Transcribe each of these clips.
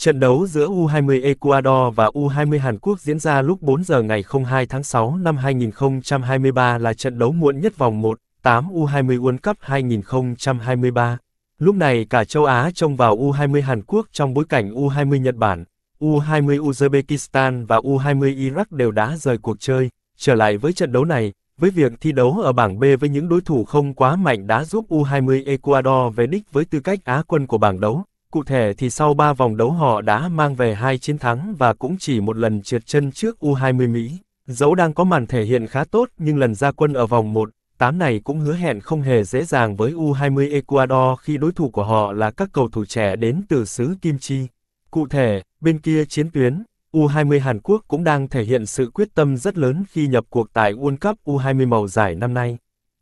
Trận đấu giữa U20 Ecuador và U20 Hàn Quốc diễn ra lúc 4 giờ ngày 02 tháng 6 năm 2023 là trận đấu muộn nhất vòng 1, 8 U20 World Cup 2023. Lúc này cả châu Á trông vào U20 Hàn Quốc trong bối cảnh U20 Nhật Bản, U20 Uzbekistan và U20 Iraq đều đã rời cuộc chơi. Trở lại với trận đấu này, với việc thi đấu ở bảng B với những đối thủ không quá mạnh đã giúp U20 Ecuador về đích với tư cách Á quân của bảng đấu. Cụ thể thì sau 3 vòng đấu họ đã mang về 2 chiến thắng và cũng chỉ một lần trượt chân trước U20 Mỹ. Dẫu đang có màn thể hiện khá tốt nhưng lần ra quân ở vòng 1, 8 này cũng hứa hẹn không hề dễ dàng với U20 Ecuador khi đối thủ của họ là các cầu thủ trẻ đến từ xứ Kim Chi. Cụ thể, bên kia chiến tuyến, U20 Hàn Quốc cũng đang thể hiện sự quyết tâm rất lớn khi nhập cuộc tại World Cup U20 màu giải năm nay.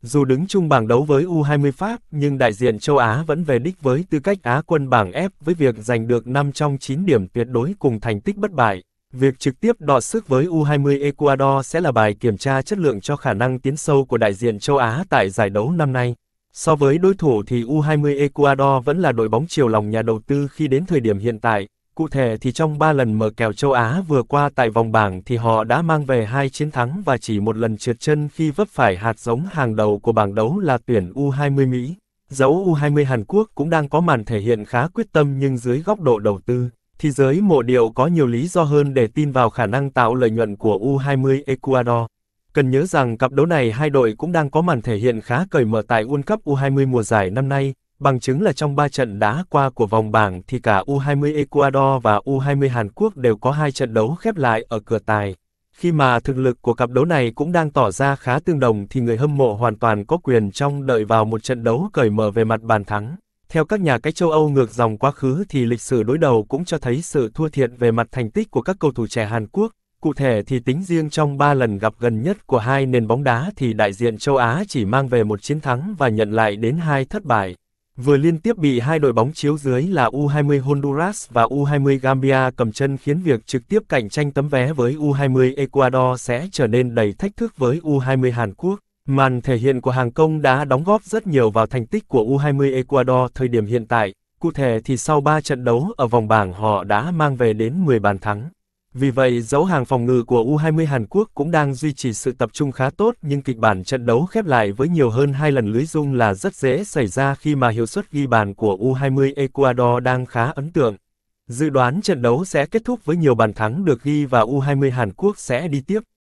Dù đứng chung bảng đấu với U20 Pháp, nhưng đại diện châu Á vẫn về đích với tư cách Á quân bảng F với việc giành được 5 trong 9 điểm tuyệt đối cùng thành tích bất bại. Việc trực tiếp đọ sức với U20 Ecuador sẽ là bài kiểm tra chất lượng cho khả năng tiến sâu của đại diện châu Á tại giải đấu năm nay. So với đối thủ thì U20 Ecuador vẫn là đội bóng chiều lòng nhà đầu tư khi đến thời điểm hiện tại, Cụ thể thì trong 3 lần mở kèo châu Á vừa qua tại vòng bảng thì họ đã mang về hai chiến thắng và chỉ một lần trượt chân khi vấp phải hạt giống hàng đầu của bảng đấu là tuyển U20 Mỹ. Dẫu U20 Hàn Quốc cũng đang có màn thể hiện khá quyết tâm nhưng dưới góc độ đầu tư, thì giới mộ điệu có nhiều lý do hơn để tin vào khả năng tạo lợi nhuận của U20 Ecuador. Cần nhớ rằng cặp đấu này hai đội cũng đang có màn thể hiện khá cởi mở tại World Cup U20 mùa giải năm nay, Bằng chứng là trong 3 trận đã qua của vòng bảng thì cả U20 Ecuador và U20 Hàn Quốc đều có hai trận đấu khép lại ở cửa tài. Khi mà thực lực của cặp đấu này cũng đang tỏ ra khá tương đồng thì người hâm mộ hoàn toàn có quyền trong đợi vào một trận đấu cởi mở về mặt bàn thắng. Theo các nhà cách châu Âu ngược dòng quá khứ thì lịch sử đối đầu cũng cho thấy sự thua thiệt về mặt thành tích của các cầu thủ trẻ Hàn Quốc. Cụ thể thì tính riêng trong 3 lần gặp gần nhất của hai nền bóng đá thì đại diện châu Á chỉ mang về một chiến thắng và nhận lại đến hai thất bại vừa liên tiếp bị hai đội bóng chiếu dưới là U20 Honduras và U20 Gambia cầm chân khiến việc trực tiếp cạnh tranh tấm vé với U20 Ecuador sẽ trở nên đầy thách thức với U20 Hàn Quốc. Màn thể hiện của Hàng Công đã đóng góp rất nhiều vào thành tích của U20 Ecuador thời điểm hiện tại. Cụ thể thì sau 3 trận đấu ở vòng bảng họ đã mang về đến 10 bàn thắng. Vì vậy, dấu hàng phòng ngự của U20 Hàn Quốc cũng đang duy trì sự tập trung khá tốt nhưng kịch bản trận đấu khép lại với nhiều hơn hai lần lưới dung là rất dễ xảy ra khi mà hiệu suất ghi bàn của U20 Ecuador đang khá ấn tượng. Dự đoán trận đấu sẽ kết thúc với nhiều bàn thắng được ghi và U20 Hàn Quốc sẽ đi tiếp.